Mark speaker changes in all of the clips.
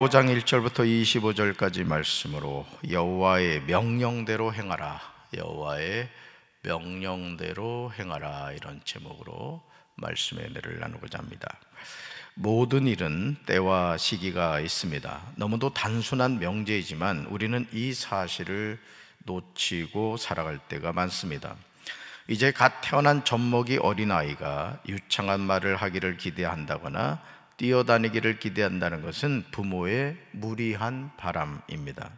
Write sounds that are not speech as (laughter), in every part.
Speaker 1: 5장 1절부터 25절까지 말씀으로 여호와의 명령대로 행하라. 여호와의 명령대로 행하라 이런 제목으로 말씀의 내를 나누고자 합니다. 모든 일은 때와 시기가 있습니다. 너무도 단순한 명제이지만 우리는 이 사실을 놓치고 살아갈 때가 많습니다. 이제 갓 태어난 젖먹이 어린아이가 유창한 말을 하기를 기대한다거나 뛰어다니기를 기대한다는 것은 부모의 무리한 바람입니다.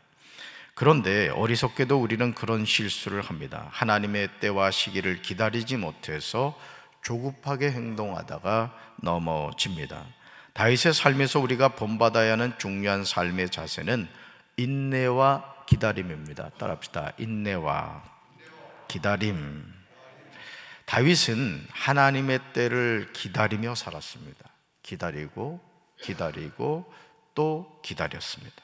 Speaker 1: 그런데 어리석게도 우리는 그런 실수를 합니다. 하나님의 때와 시기를 기다리지 못해서 조급하게 행동하다가 넘어집니다. 다윗의 삶에서 우리가 본받아야 하는 중요한 삶의 자세는 인내와 기다림입니다. 따라합시다. 인내와 기다림. 다윗은 하나님의 때를 기다리며 살았습니다. 기다리고 기다리고 또 기다렸습니다.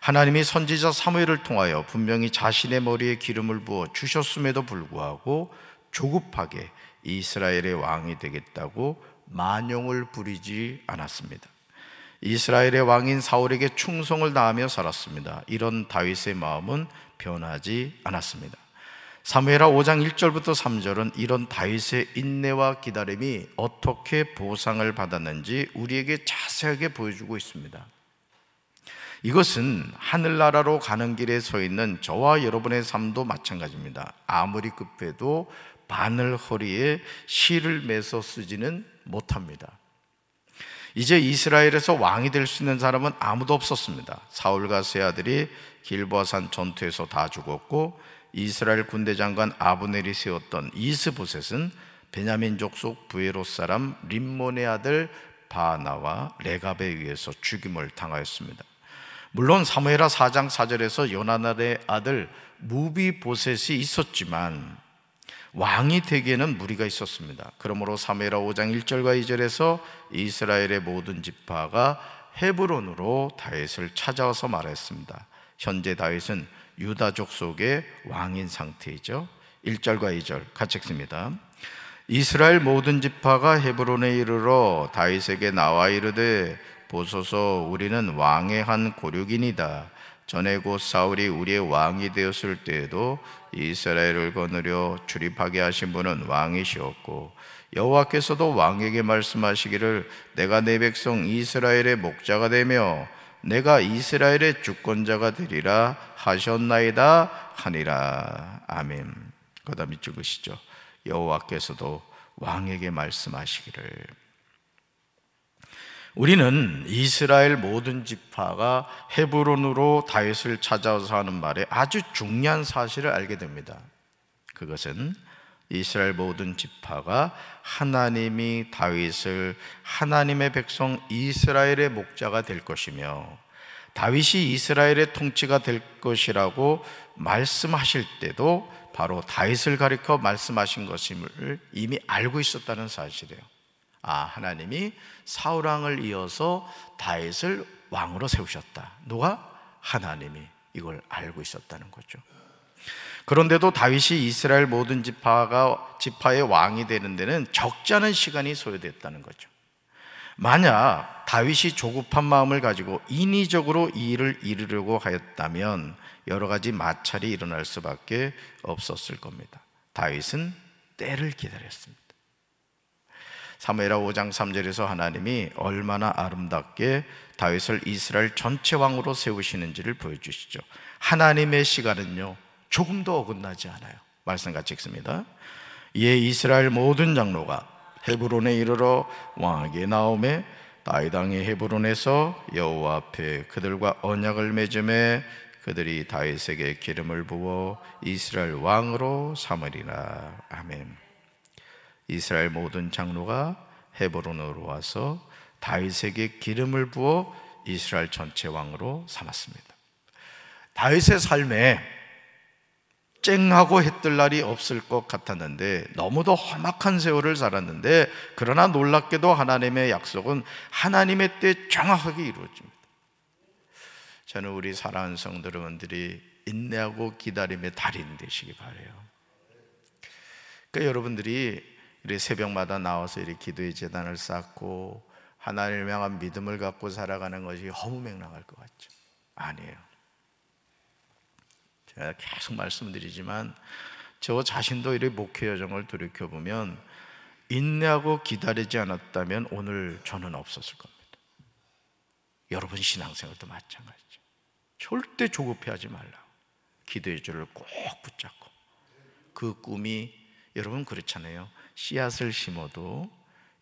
Speaker 1: 하나님이 선지자 사무엘을 통하여 분명히 자신의 머리에 기름을 부어 주셨음에도 불구하고 조급하게 이스라엘의 왕이 되겠다고 만용을 부리지 않았습니다. 이스라엘의 왕인 사울에게 충성을 다하며 살았습니다. 이런 다윗의 마음은 변하지 않았습니다. 사무엘하 5장 1절부터 3절은 이런 다윗의 인내와 기다림이 어떻게 보상을 받았는지 우리에게 자세하게 보여주고 있습니다. 이것은 하늘나라로 가는 길에 서 있는 저와 여러분의 삶도 마찬가지입니다. 아무리 급해도 바늘 허리에 실을 매서 쓰지는 못합니다. 이제 이스라엘에서 왕이 될 수 있는 사람은 아무도 없었습니다. 사울과 세 아들이 길보아산 전투에서 다 죽었고 이스라엘 군대 장관 아브넬이 세웠던 이스보셋은 베냐민족 속 부에롯 사람 림몬의 아들 바나와 레갑에 의해서 죽임을 당하였습니다. 물론 사무엘하 4장 4절에서 요나단의 아들 무비보셋이 있었지만 왕이 되기에는 무리가 있었습니다. 그러므로 사무엘하 5장 1절과 2절에서 이스라엘의 모든 지파가 헤브론으로 다윗을 찾아와서 말했습니다. 현재 다윗은 유다족 속의 왕인 상태이죠. 1절과 2절 같이 읽습니다. 이스라엘 모든 지파가 헤브론에 이르러 다윗에게 나와 이르되 보소서 우리는 왕의 한 고륙이니다. 전에 곧 사울이 우리의 왕이 되었을 때에도 이스라엘을 거느려 출입하게 하신 분은 왕이시었고 여호와께서도 왕에게 말씀하시기를 내가 내 백성 이스라엘의 목자가 되며 내가 이스라엘의 주권자가 되리라 하셨나이다 하니라 아멘. 그다음 이쪽 으시죠 여호와께서도 왕에게 말씀하시기를 우리는 이스라엘 모든 지파가 헤브론으로 다윗을 찾아서 하는 말에 아주 중요한 사실을 알게 됩니다. 그것은 이스라엘 모든 지파가 하나님이 다윗을 하나님의 백성 이스라엘의 목자가 될 것이며 다윗이 이스라엘의 통치가 될 것이라고 말씀하실 때도 바로 다윗을 가리켜 말씀하신 것임을 이미 알고 있었다는 사실이에요. 아, 하나님이 사울 왕을 이어서 다윗을 왕으로 세우셨다. 누가? 하나님이 이걸 알고 있었다는 거죠. 그런데도 다윗이 이스라엘 모든 지파가 지파의 왕이 되는 데는 적지 않은 시간이 소요됐다는 거죠. 만약 다윗이 조급한 마음을 가지고 인위적으로 이 일을 이루려고 하였다면 여러 가지 마찰이 일어날 수밖에 없었을 겁니다. 다윗은 때를 기다렸습니다. 사무엘하 5장 3절에서 하나님이 얼마나 아름답게 다윗을 이스라엘 전체 왕으로 세우시는지를 보여주시죠. 하나님의 시간은요 조금도 어긋나지 않아요. 말씀 같이 읽습니다. 이에 예, 이스라엘 모든 장로가 헤브론에 이르러 왕에게 나오매 다윗왕이 헤브론에서 여호와 앞에 그들과 언약을 맺음에 그들이 다윗에게 기름을 부어 이스라엘 왕으로 삼으리라. 아멘. 이스라엘 모든 장로가 헤브론으로 와서 다윗에게 기름을 부어 이스라엘 전체 왕으로 삼았습니다. 다윗의 삶에 쨍하고 해뜰 날이 없을 것 같았는데 너무도 험악한 세월을 살았는데 그러나 놀랍게도 하나님의 약속은 하나님의 때 정확하게 이루어집니다. 저는 우리 사랑하는 성도 여러분들이 인내하고 기다림의 달인 되시기 바래요. 그러니까 여러분들이 우리 새벽마다 나와서 이렇게 기도의 재단을 쌓고 하나님을 향한 믿음을 갖고 살아가는 것이 허무맹랑할 것 같죠. 아니에요. 예, 계속 말씀드리지만 저 자신도 이렇게 목회 여정을 돌이켜 보면 인내하고 기다리지 않았다면 오늘 저는 없었을 겁니다. 여러분 신앙생활도 마찬가지죠. 절대 조급해하지 말라고 기도의 줄을 꼭 붙잡고 그 꿈이 여러분 그렇잖아요. 씨앗을 심어도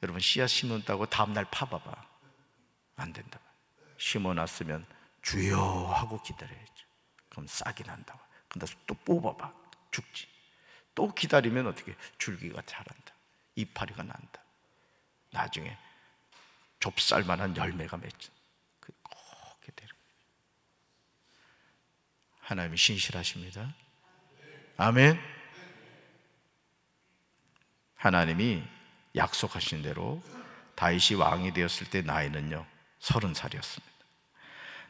Speaker 1: 여러분 씨앗 심었다고 다음날 파봐봐 안 된다. 심어놨으면 주여 하고 기다려야죠. 그럼 싹이 난다고. 나서 또 뽑아봐. 죽지. 또 기다리면 어떻게 줄기가 자란다. 이파리가 난다. 나중에 좁쌀만한 열매가 맺지 그렇게 되는 하나님이 신실하십니다. 아멘. 하나님이 약속하신 대로 다윗이 왕이 되었을 때 나이는요 30살이었습니다.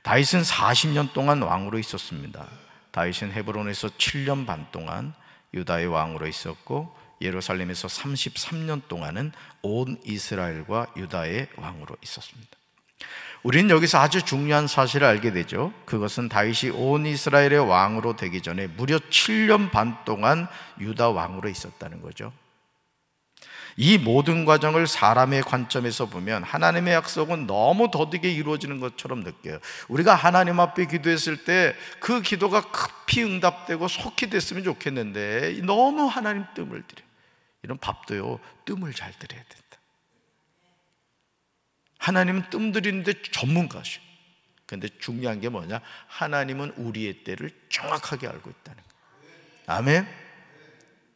Speaker 1: 다윗은 40년 동안 왕으로 있었습니다. 다윗은 헤브론에서 7년 반 동안 유다의 왕으로 있었고 예루살렘에서 33년 동안은 온 이스라엘과 유다의 왕으로 있었습니다. 우리는 여기서 아주 중요한 사실을 알게 되죠. 그것은 다윗이 온 이스라엘의 왕으로 되기 전에 무려 7년 반 동안 유다 왕으로 있었다는 거죠. 이 모든 과정을 사람의 관점에서 보면 하나님의 약속은 너무 더디게 이루어지는 것처럼 느껴요. 우리가 하나님 앞에 기도했을 때 그 기도가 급히 응답되고 속히 됐으면 좋겠는데 너무 하나님 뜸을 들여. 이런 밥도요, 뜸을 잘 들여야 된다. 하나님은 뜸 들이는데 전문가시요. 근데 중요한 게 뭐냐? 하나님은 우리의 때를 정확하게 알고 있다는 거예요. 아멘.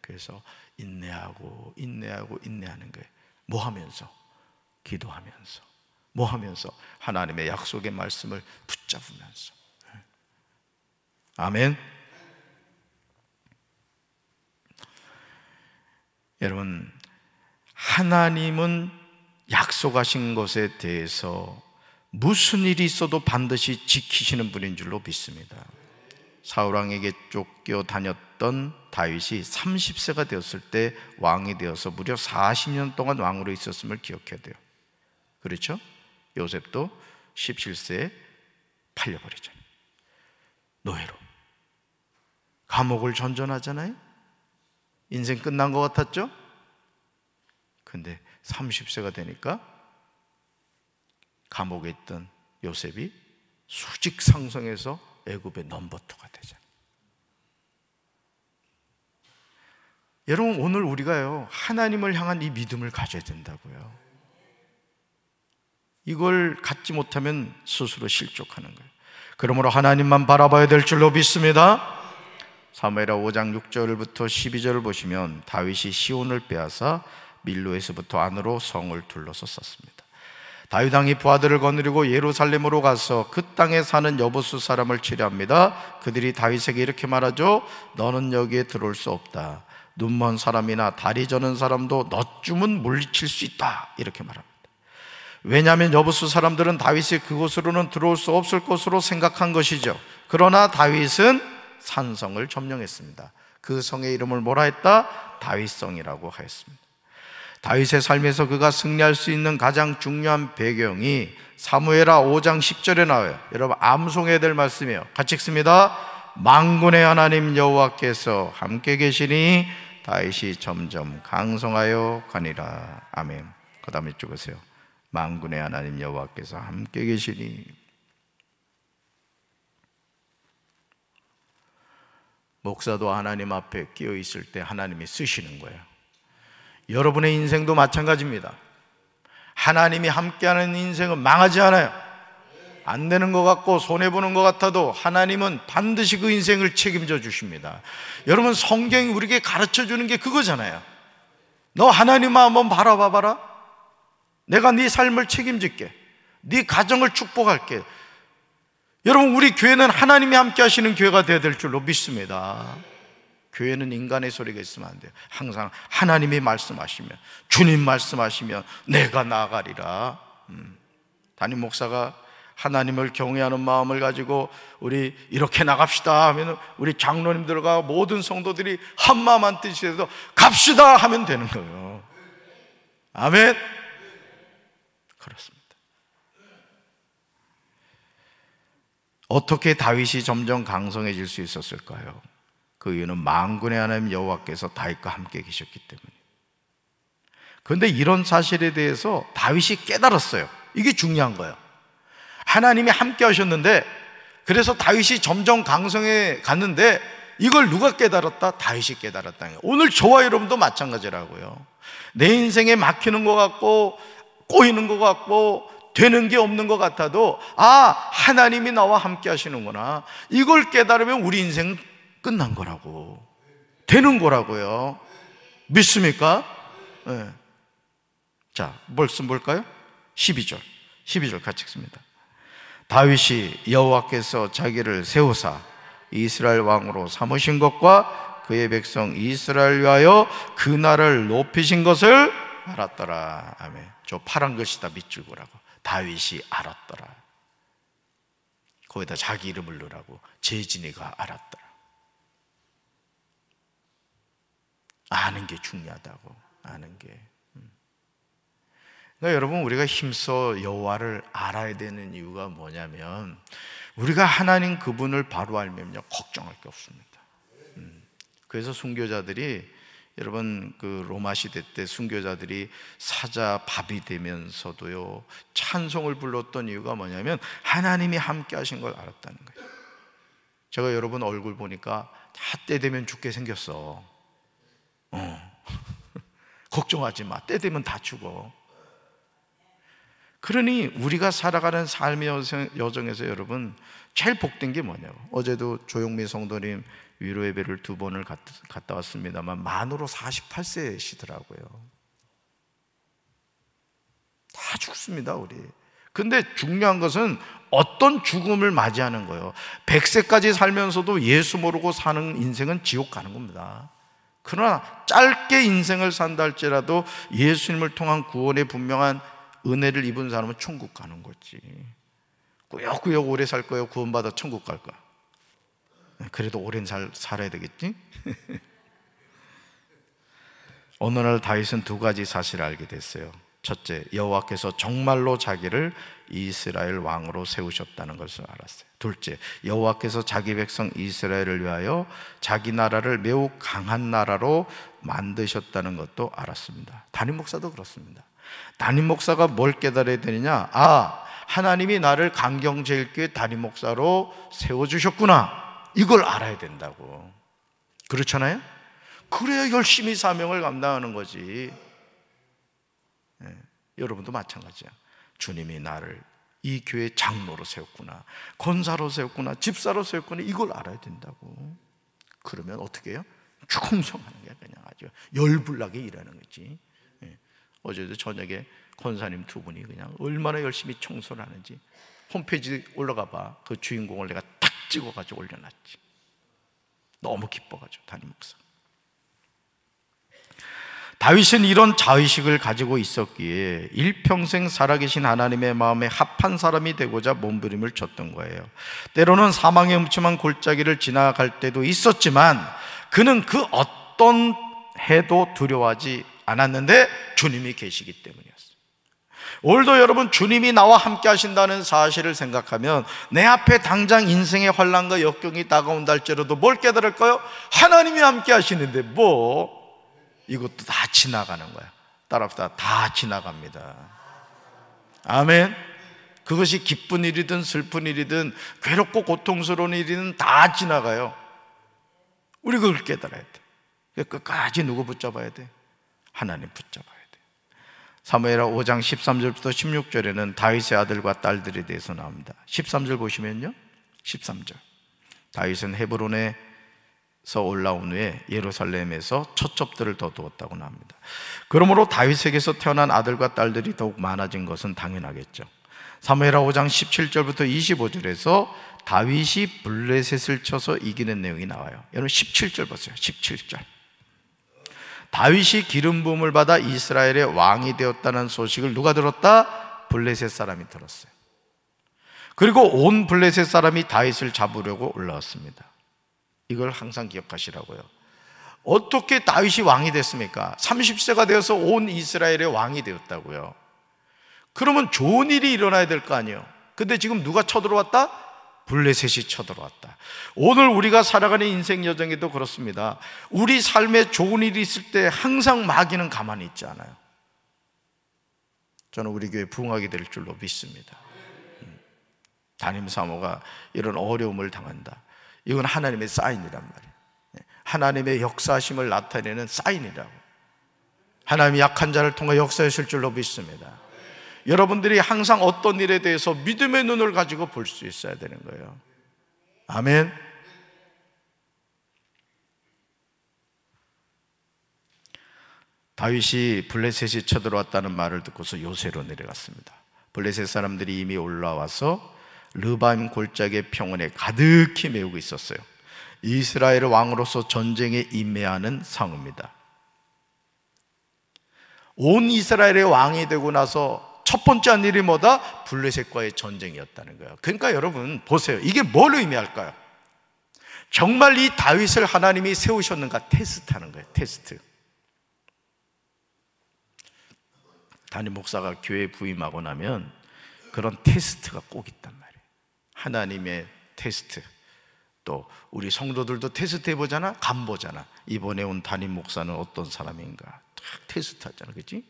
Speaker 1: 그래서 인내하고 인내하고 인내하는 거예요. 뭐 하면서? 기도하면서. 뭐 하면서? 하나님의 약속의 말씀을 붙잡으면서. 예. 아멘. 여러분, 하나님은 약속하신 것에 대해서 무슨 일이 있어도 반드시 지키시는 분인 줄로 믿습니다. 사울 왕에게 쫓겨 다녔던 다윗이 30세가 되었을 때 왕이 되어서 무려 40년 동안 왕으로 있었음을 기억해야 돼요. 그렇죠? 요셉도 17세에 팔려버리잖아요. 노예로. 감옥을 전전하잖아요. 인생 끝난 것 같았죠? 근데 30세가 되니까 감옥에 있던 요셉이 수직 상승해서 애굽의 넘버터가 되잖아요. 여러분 오늘 우리가요 하나님을 향한 이 믿음을 가져야 된다고요. 이걸 갖지 못하면 스스로 실족하는 거예요. 그러므로 하나님만 바라봐야 될 줄로 믿습니다. 사무엘하 5장 6절부터 12절을 보시면 다윗이 시온을 빼앗아 밀로에서부터 안으로 성을 둘러서 썼습니다. 다윗 왕이 부하들을 거느리고 예루살렘으로 가서 그 땅에 사는 여부수 사람을 치료합니다. 그들이 다윗에게 이렇게 말하죠. 너는 여기에 들어올 수 없다. 눈먼 사람이나 다리 저는 사람도 너쯤은 물리칠 수 있다. 이렇게 말합니다. 왜냐하면 여부수 사람들은 다윗이 그곳으로는 들어올 수 없을 것으로 생각한 것이죠. 그러나 다윗은 산성을 점령했습니다. 그 성의 이름을 뭐라 했다? 다윗성이라고 하였습니다. 다윗의 삶에서 그가 승리할 수 있는 가장 중요한 배경이 사무엘하 5장 10절에 나와요. 여러분 암송해야 될 말씀이에요. 같이 읽습니다. 망군의 하나님 여호와께서 함께 계시니 다윗이 점점 강성하여 가니라. 아멘. 그다음에 쪽으세요. 망군의 하나님 여호와께서 함께 계시니 목사도 하나님 앞에 끼어 있을 때 하나님이 쓰시는 거예요. 여러분의 인생도 마찬가지입니다. 하나님이 함께하는 인생은 망하지 않아요. 안 되는 것 같고 손해보는 것 같아도 하나님은 반드시 그 인생을 책임져 주십니다. 여러분 성경이 우리에게 가르쳐 주는 게 그거잖아요. 너 하나님만 한번 바라봐봐라. 내가 네 삶을 책임질게. 네 가정을 축복할게. 여러분 우리 교회는 하나님이 함께 하시는 교회가 되어야 될 줄로 믿습니다. 교회는 인간의 소리가 있으면 안 돼요. 항상 하나님이 말씀하시면, 주님 말씀하시면 내가 나가리라. 음. 담임 목사가 하나님을 경외하는 마음을 가지고 우리 이렇게 나갑시다 하면 우리 장로님들과 모든 성도들이 한 마음 한 뜻이 돼서 갑시다 하면 되는 거예요. 아멘. 그렇습니다. 어떻게 다윗이 점점 강성해질 수 있었을까요? 그 이유는 망군의 하나님 여호와께서 다윗과 함께 계셨기 때문에. 그런데 이런 사실에 대해서 다윗이 깨달았어요. 이게 중요한 거예요. 하나님이 함께 하셨는데 그래서 다윗이 점점 강성해 갔는데 이걸 누가 깨달았다? 다윗이 깨달았다. 오늘 저와 여러분도 마찬가지라고요. 내 인생에 막히는 것 같고 꼬이는 것 같고 되는 게 없는 것 같아도 아 하나님이 나와 함께 하시는구나 이걸 깨달으면 우리 인생 끝난 거라고. 되는 거라고요. 믿습니까? 네. 자, 벌써 뭘까요? 12절. 12절 같이 읽습니다. 다윗이 여호와께서 자기를 세우사 이스라엘 왕으로 삼으신 것과 그의 백성 이스라엘 위하여 그 나를 높이신 것을 알았더라. 아멘. 저 파란 것이다 밑줄고라고. 다윗이 알았더라. 거기다 자기 이름을 넣으라고. 재진이가 알았더 아는 게 중요하다고 아는 게. 음. 그러니까 여러분 우리가 힘써 여호와를 알아야 되는 이유가 뭐냐면 우리가 하나님 그분을 바로 알면요 걱정할 게 없습니다. 음. 그래서 순교자들이 여러분 그 로마 시대 때 순교자들이 사자 밥이 되면서도요 찬송을 불렀던 이유가 뭐냐면 하나님이 함께 하신 걸 알았다는 거예요. 제가 여러분 얼굴 보니까 다때 되면 죽게 생겼어. 어. (laughs) 걱정하지 마. 때 되면 다 죽어. 그러니 우리가 살아가는 삶의 여정에서 여러분 제일 복된 게 뭐냐고. 어제도 조용미 성도님 위로 예배를 두 번을 갔다 왔습니다만 만으로 48세시더라고요. 다 죽습니다, 우리. 근데 중요한 것은 어떤 죽음을 맞이하는 거예요. 100세까지 살면서도 예수 모르고 사는 인생은 지옥 가는 겁니다. 그러나 짧게 인생을 산다 할지라도 예수님을 통한 구원의 분명한 은혜를 입은 사람은 천국 가는 거지. 꾸역꾸역 오래 살 거예요. 구원받아 천국 갈 거야. 네, 그래도 오랜 살, 살아야 되겠지? (laughs) 어느 날 다윗은 두 가지 사실을 알게 됐어요. 첫째, 여호와께서 정말로 자기를 이스라엘 왕으로 세우셨다는 것을 알았어요. 둘째, 여호와께서 자기 백성 이스라엘을 위하여 자기 나라를 매우 강한 나라로 만드셨다는 것도 알았습니다. 담임 목사도 그렇습니다. 담임 목사가 뭘 깨달아야 되느냐? 아, 하나님이 나를 강경제일교회 담임 목사로 세워 주셨구나. 이걸 알아야 된다고. 그렇잖아요? 그래야 열심히 사명을 감당하는 거지. 네, 여러분도 마찬가지야. 주님이 나를 이 교회 장로로 세웠구나, 권사로 세웠구나, 집사로 세웠구나 이걸 알아야 된다고. 그러면 어떻게 해요? 충성하는 게 그냥 아주 열불나게 일하는 거지. 예. 어제도 저녁에 권사님 두 분이 그냥 얼마나 열심히 청소를 하는지 홈페이지 올라가 봐. 그 주인공을 내가 탁 찍어가지고 올려놨지. 너무 기뻐가지고 담임 목사. 다윗은 이런 자의식을 가지고 있었기에 일평생 살아계신 하나님의 마음에 합한 사람이 되고자 몸부림을 쳤던 거예요. 때로는 사망의 음침한 골짜기를 지나갈 때도 있었지만 그는 그 어떤 해도 두려워하지 않았는데 주님이 계시기 때문이었어요. 오늘도 여러분 주님이 나와 함께 하신다는 사실을 생각하면 내 앞에 당장 인생의 환란과 역경이 다가온다 할지라도 뭘 깨달을까요? 하나님이 함께 하시는데 뭐 이것도 다 지나가는 거야. 따라합시다. 다 지나갑니다. 아멘. 그것이 기쁜 일이든 슬픈 일이든 괴롭고 고통스러운 일이든 다 지나가요. 우리 그걸 깨달아야 돼. 끝까지 누구 붙잡아야 돼? 하나님 붙잡아야 돼. 사무엘하 5장 13절부터 16절에는 다윗의 아들과 딸들에 대해서 나옵니다. 13절 보시면요. 13절. 다윗은 헤브론에 서 올라온 후에 예루살렘에서 처첩들을 더 두었다고 합니다. 그러므로 다윗에게서 태어난 아들과 딸들이 더욱 많아진 것은 당연하겠죠. 사무엘하 5장 17절부터 25절에서 다윗이 블레셋을 쳐서 이기는 내용이 나와요. 여러분 17절 보세요. 17절. 다윗이 기름 부음을 받아 이스라엘의 왕이 되었다는 소식을 누가 들었다? 블레셋 사람이 들었어요. 그리고 온 블레셋 사람이 다윗을 잡으려고 올라왔습니다. 이걸 항상 기억하시라고요. 어떻게 다윗이 왕이 됐습니까? 30세가 되어서 온 이스라엘의 왕이 되었다고요. 그러면 좋은 일이 일어나야 될 거 아니에요. 근데 지금 누가 쳐들어왔다? 블레셋이 쳐들어왔다. 오늘 우리가 살아가는 인생 여정에도 그렇습니다. 우리 삶에 좋은 일이 있을 때 항상 마귀는 가만히 있지 않아요. 저는 우리 교회 부흥하게 될 줄로 믿습니다. 음. 담임 사모가 이런 어려움을 당한다. 이건 하나님의 사인이란 말이에요. 하나님의 역사심을 나타내는 사인이라고. 하나님이 약한 자를 통해 역사하실 줄로 믿습니다. 여러분들이 항상 어떤 일에 대해서 믿음의 눈을 가지고 볼 수 있어야 되는 거예요. 아멘. 다윗이 블레셋이 쳐들어왔다는 말을 듣고서 요새로 내려갔습니다. 블레셋 사람들이 이미 올라와서 르바임 골짜기의 평원에 가득히 메우고 있었어요. 이스라엘 왕으로서 전쟁에 임해하는 상입니다온 이스라엘의 왕이 되고 나서 첫 번째 일이 뭐다? 블레셋과의 전쟁이었다는 거예요. 그러니까 여러분 보세요. 이게 뭘 의미할까요? 정말 이 다윗을 하나님이 세우셨는가 테스트하는 거예요. 테스트. 담임 목사가 교회 부임하고 나면 그런 테스트가 꼭 있단 말이에요. 하나님의 테스트 또 우리 성도들도 테스트 해보잖아 간보잖아 이번에 온 담임 목사는 어떤 사람인가 탁 테스트하잖아 그치?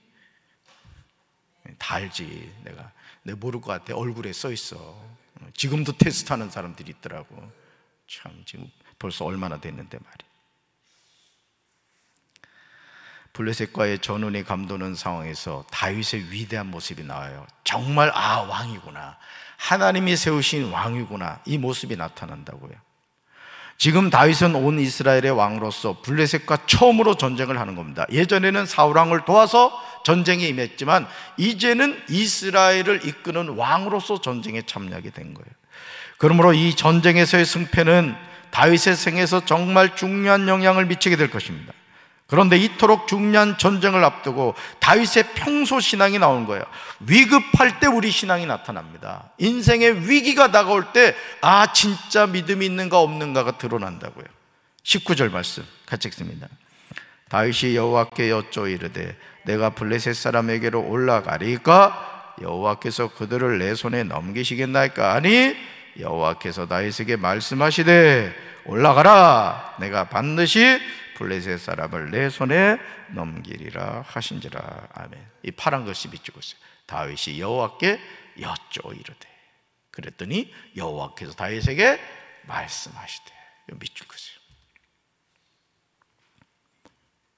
Speaker 1: 다 알지 내가 내 모를 것 같아 얼굴에 써 있어 지금도 테스트하는 사람들이 있더라고 참 지금 벌써 얼마나 됐는데 말이야 블레셋과의 전운이 감도는 상황에서 다윗의 위대한 모습이 나와요. 정말 아 왕이구나. 하나님이 세우신 왕이구나. 이 모습이 나타난다고요. 지금 다윗은 온 이스라엘의 왕으로서 블레셋과 처음으로 전쟁을 하는 겁니다. 예전에는 사울 왕을 도와서 전쟁에 임했지만 이제는 이스라엘을 이끄는 왕으로서 전쟁에 참여하게 된 거예요. 그러므로 이 전쟁에서의 승패는 다윗의 생에서 정말 중요한 영향을 미치게 될 것입니다. 그런데 이토록 중요한 전쟁을 앞두고 다윗의 평소 신앙이 나온 거예요. 위급할 때 우리 신앙이 나타납니다. 인생의 위기가 다가올 때, 아, 진짜 믿음이 있는가 없는가가 드러난다고요. 19절 말씀 같이 읽습니다. 다윗이 여호와께 여쭈 이르되 내가 블레셋 사람에게로 올라가리까 여호와께서 그들을 내 손에 넘기시겠나이까 아니 여호와께서 다윗에게 말씀하시되 올라가라 내가 반드시 블레셋 사람을 내 손에 넘기리라 하신지라 아멘. 이 파란 거 12쪽 보세요. 다윗이 여호와께 여쭈 이르되 그랬더니 여호와께서 다윗에게 말씀하시되 밑줄 그세요.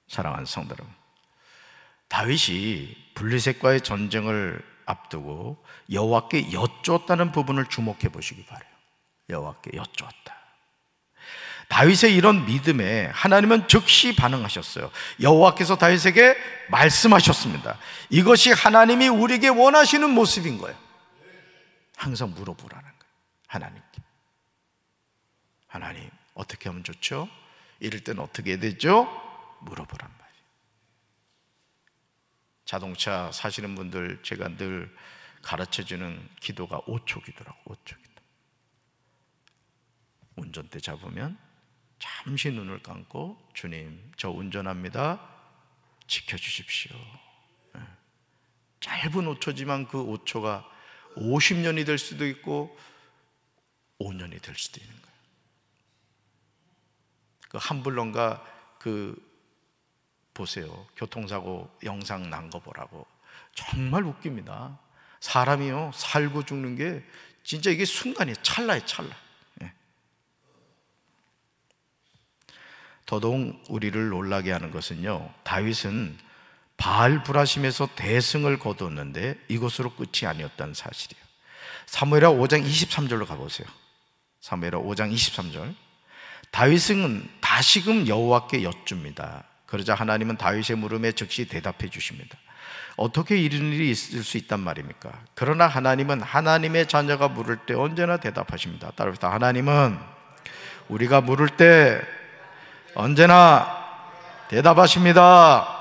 Speaker 1: 사랑하는 성도 여러분, 다윗이 블레셋과의 전쟁을 앞두고 여호와께 여쭈었다는 부분을 주목해 보시기 바래요. 여호와께 여쭈었다. 다윗의 이런 믿음에 하나님은 즉시 반응하셨어요. 여호와께서 다윗에게 말씀하셨습니다. 이것이 하나님이 우리에게 원하시는 모습인 거예요. 항상 물어보라는 거예요. 하나님께. 하나님, 어떻게 하면 좋죠? 이럴 땐 어떻게 되죠? 물어보란 말이에요. 자동차 사시는 분들 제가 늘 가르쳐 주는 기도가 5초 기도라고, 5초 기도. 운전대 잡으면 잠시 눈을 감고 주님, 저 운전합니다. 지켜주십시오. 예. 짧은 5초지만 그 5초가 50년이 될 수도 있고 5년이 될 수도 있는 거예요. 그함불론가그 그 보세요. 교통사고 영상 난 거 보라고. 정말 웃깁니다. 사람이요. 살고 죽는 게 진짜 이게 순간이 찰나에 찰나. 더더욱 우리를 놀라게 하는 것은요. 다윗은 바알 불하심에서 대승을 거두었는데 이것으로 끝이 아니었다는 사실이에요. 사무엘하 5장 23절로 가보세요. 사무엘하 5장 23절. 다윗은 다시금 여호와께 여쭙니다. 그러자 하나님은 다윗의 물음에 즉시 대답해 주십니다. 어떻게 이런 일이 있을 수 있단 말입니까? 그러나 하나님은 하나님의 자녀가 물을 때 언제나 대답하십니다. 따라서 하나님은 우리가 물을 때 언제나 대답하십니다.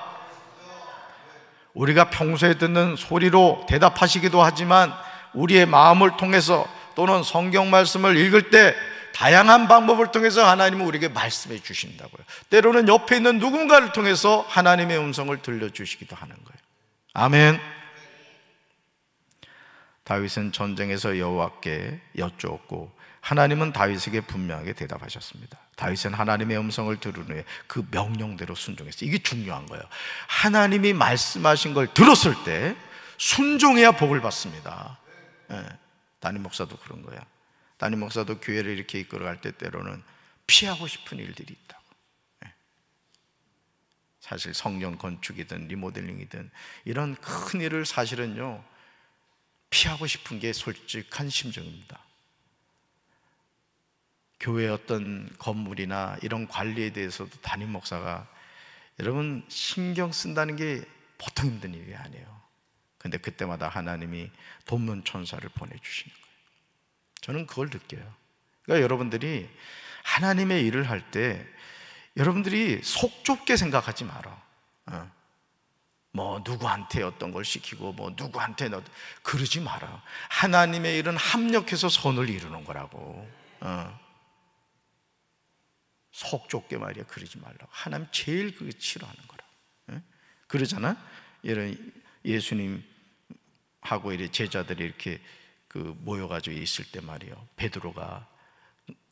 Speaker 1: 우리가 평소에 듣는 소리로 대답하시기도 하지만 우리의 마음을 통해서 또는 성경 말씀을 읽을 때 다양한 방법을 통해서 하나님은 우리에게 말씀해 주신다고요. 때로는 옆에 있는 누군가를 통해서 하나님의 음성을 들려주시기도 하는 거예요. 아멘. 다윗은 전쟁에서 여호와께 여쭈었고 하나님은 다윗에게 분명하게 대답하셨습니다. 다윗은 하나님의 음성을 들은 후에 그 명령대로 순종했어요. 이게 중요한 거예요. 하나님이 말씀하신 걸 들었을 때 순종해야 복을 받습니다. 예. 담임 목사도 그런 거야. 담임 목사도 교회를 이렇게 이끌어갈 때 때로는 피하고 싶은 일들이 있다고. 예. 사실 성전 건축이든 리모델링이든 이런 큰 일을 사실은요 피하고 싶은 게 솔직한 심정입니다. 교회 어떤 건물이나 이런 관리에 대해서도 담임 목사가 여러분 신경 쓴다는 게 보통 힘든 일이 아니에요. 근데 그때마다 하나님이 돕는 천사를 보내주시는 거예요. 저는 그걸 느껴요. 그러니까 여러분들이 하나님의 일을 할 때 여러분들이 속 좁게 생각하지 마라. 어. 뭐 누구한테 어떤 걸 시키고 뭐 누구한테 너 그러지 마라. 하나님의 일은 합력해서 선을 이루는 거라고. 어. 속 좁게 말이야 그러지 말라고 하나님 제일 그게 싫어하는 거라 그러잖아 이런 예수님 하고 이래 제자들이 이렇게 그 모여가지고 있을 때 말이요 베드로가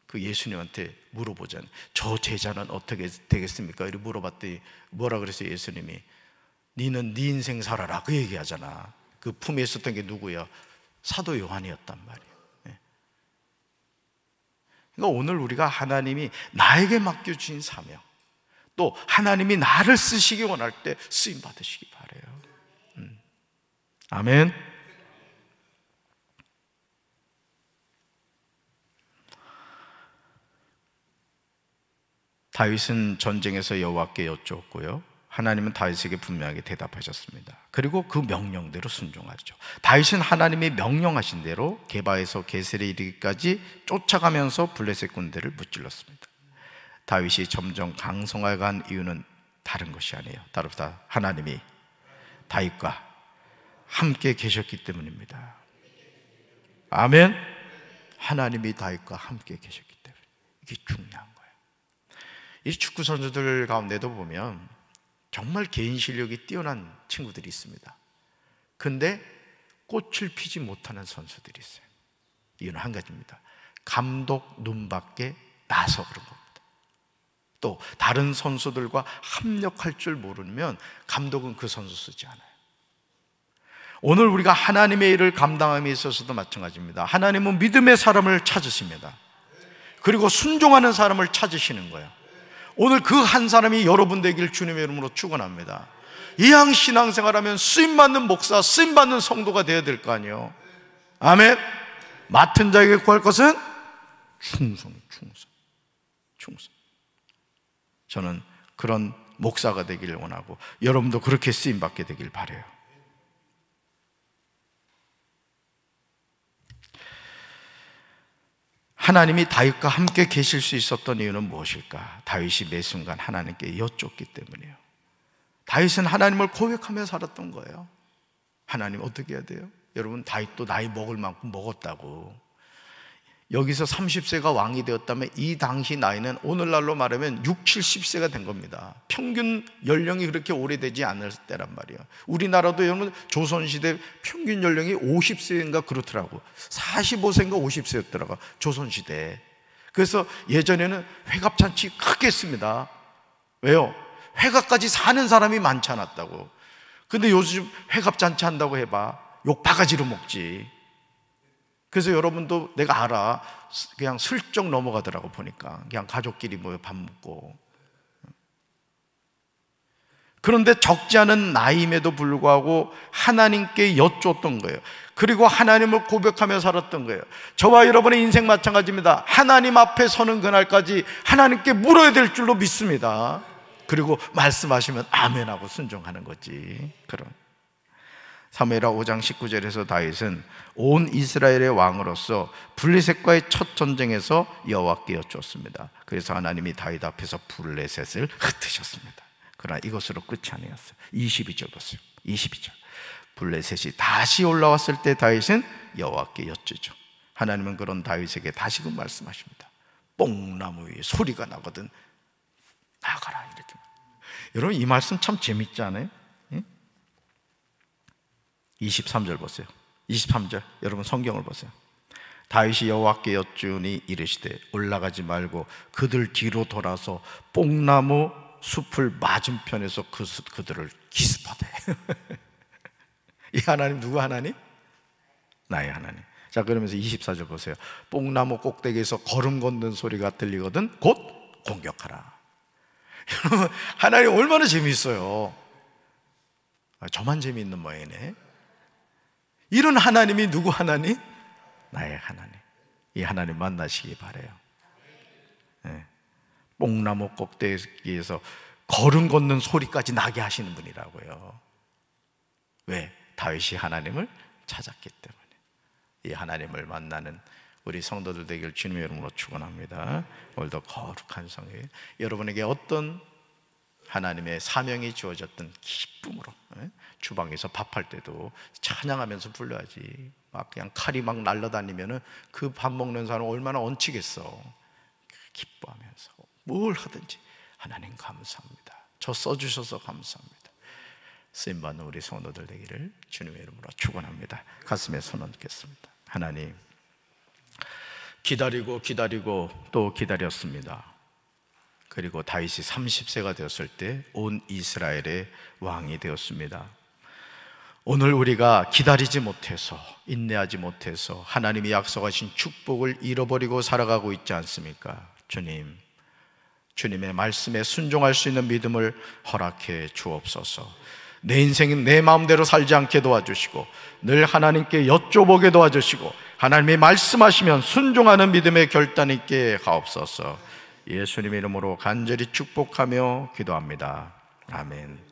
Speaker 1: 그 예수님한테 물어보잖아 저 제자는 어떻게 되겠습니까? 이렇게 물어봤더니 뭐라 그랬어 예수님이 니는 네 인생 살아라 그 얘기하잖아 그 품에 있었던 게 누구야? 사도 요한이었단 말이야 그러니까 오늘 우리가 하나님이 나에게 맡겨주신 사명, 또 하나님이 나를 쓰시기 원할 때 쓰임 받으시기 바래요. 음. 아멘. 다윗은 전쟁에서 여호와께 여쭈었고요. 하나님은 다윗에게 분명하게 대답하셨습니다. 그리고 그 명령대로 순종하죠. 다윗은 하나님의 명령하신 대로 개바에서 게셀에 이르기까지 쫓아가면서 블레셋 군대를 무찔렀습니다. 다윗이 점점 강성화간 이유는 다른 것이 아니에요. 따릅다 하나님이 다윗과 함께 계셨기 때문입니다. 아멘. 하나님이 다윗과 함께 계셨기 때문에 이게 중요한 거예요. 이 축구 선수들 가운데도 보면 정말 개인 실력이 뛰어난 친구들이 있습니다. 근데 꽃을 피지 못하는 선수들이 있어요. 이유는 한 가지입니다. 감독 눈밖에 나서 그런 겁니다. 또 다른 선수들과 합력할 줄 모르면 감독은 그 선수 쓰지 않아요. 오늘 우리가 하나님의 일을 감당함에 있어서도 마찬가지입니다. 하나님은 믿음의 사람을 찾으십니다. 그리고 순종하는 사람을 찾으시는 거예요. 오늘 그 한 사람이 여러분 되기 주님의 이름으로 축원합니다. 이왕 신앙생활하면 쓰임 받는 목사, 쓰임 받는 성도가 되어야 될 거 아니요. 아멘. 맡은 자에게 구할 것은 충성, 충성, 충성. 저는 그런 목사가 되기를 원하고 여러분도 그렇게 쓰임 받게 되길 바래요. 하나님이 다윗과 함께 계실 수 있었던 이유는 무엇일까? 다윗이 매 순간 하나님께 여쭙기 때문이에요. 다윗은 하나님을 고백하며 살았던 거예요. 하나님 어떻게 해야 돼요? 여러분 다윗도 나이 먹을 만큼 먹었다고 여기서 30세가 왕이 되었다면 이 당시 나이는 오늘날로 말하면 6, 70세가 된 겁니다. 평균 연령이 그렇게 오래되지 않을 때란 말이에요. 우리나라도 여러분 조선시대 평균 연령이 50세인가 그렇더라고. 45세인가 50세였더라고. 조선시대에. 그래서 예전에는 회갑잔치 크게 했습니다. 왜요? 회갑까지 사는 사람이 많지 않았다고. 근데 요즘 회갑잔치 한다고 해봐. 욕 바가지로 먹지. 그래서 여러분도 내가 알아. 그냥 슬쩍 넘어가더라고 보니까. 그냥 가족끼리 모여 뭐 밥 먹고. 그런데 적지 않은 나임에도 불구하고 하나님께 여쭈었던 거예요. 그리고 하나님을 고백하며 살았던 거예요. 저와 여러분의 인생 마찬가지입니다. 하나님 앞에 서는 그날까지 하나님께 물어야 될 줄로 믿습니다. 그리고 말씀하시면 아멘하고 순종하는 거지. 그럼. 사무엘하 5장 19절에서 다윗은 온 이스라엘의 왕으로서 블레셋과의 첫 전쟁에서 여호와께 여쭈었습니다. 그래서 하나님이 다윗 앞에서 블레셋을 흩으셨습니다. 그러나 이것으로 끝이 아니었어요. 22절 보세요. 22절. 블레셋이 다시 올라왔을 때 다윗은 여호와께 여쭈죠. 하나님은 그런 다윗에게 다시금 말씀하십니다. 뽕나무 위에 소리가 나거든 나가라 이렇게. 여러분 이 말씀 참 재밌지 않아요? 23절 보세요. 23절 여러분 성경을 보세요. 다윗이 여호와께 여쭈니 이르시되 올라가지 말고 그들 뒤로 돌아서 뽕나무 숲을 맞은편에서 그, 그들을 기습하되 (laughs) 이 하나님 누구 하나님? 나의 하나님 자 그러면서 24절 보세요 뽕나무 꼭대기에서 걸음 걷는 소리가 들리거든 곧 공격하라 (laughs) 여러분 하나님 얼마나 재미있어요 아, 저만 재미있는 모양이네 이런 하나님이 누구 하나님? 나의 하나님. 이 하나님 만나시기 바래요. 네. 뽕나무 꼭대기에서 걸음 걷는 소리까지 나게 하시는 분이라고요. 왜? 다윗이 하나님을 찾았기 때문에 이 하나님을 만나는 우리 성도들 되길 주님의 이름으로 축원합니다. 오늘도 거룩한 성회 여러분에게 어떤 하나님의 사명이 주어졌던 기쁨으로 예? 주방에서 밥할 때도 찬양하면서 불러야지 막 그냥 칼이 막 날라다니면 그 밥 먹는 사람 얼마나 얹히겠어 기뻐하면서 뭘 하든지 하나님 감사합니다 저 써주셔서 감사합니다 쓰임받는 우리 성도들 되기를 주님의 이름으로 축원합니다 가슴에 손 얹겠습니다 하나님 기다리고 기다리고 또 기다렸습니다 그리고 다윗이 30세가 되었을 때 온 이스라엘의 왕이 되었습니다. 오늘 우리가 기다리지 못해서 인내하지 못해서 하나님이 약속하신 축복을 잃어버리고 살아가고 있지 않습니까? 주님, 주님의 말씀에 순종할 수 있는 믿음을 허락해 주옵소서. 내 인생은 내 마음대로 살지 않게 도와주시고 늘 하나님께 여쭤보게 도와주시고 하나님이 말씀하시면 순종하는 믿음의 결단 있게 하옵소서. 예수님 이름으로 간절히 축복하며 기도합니다. 아멘.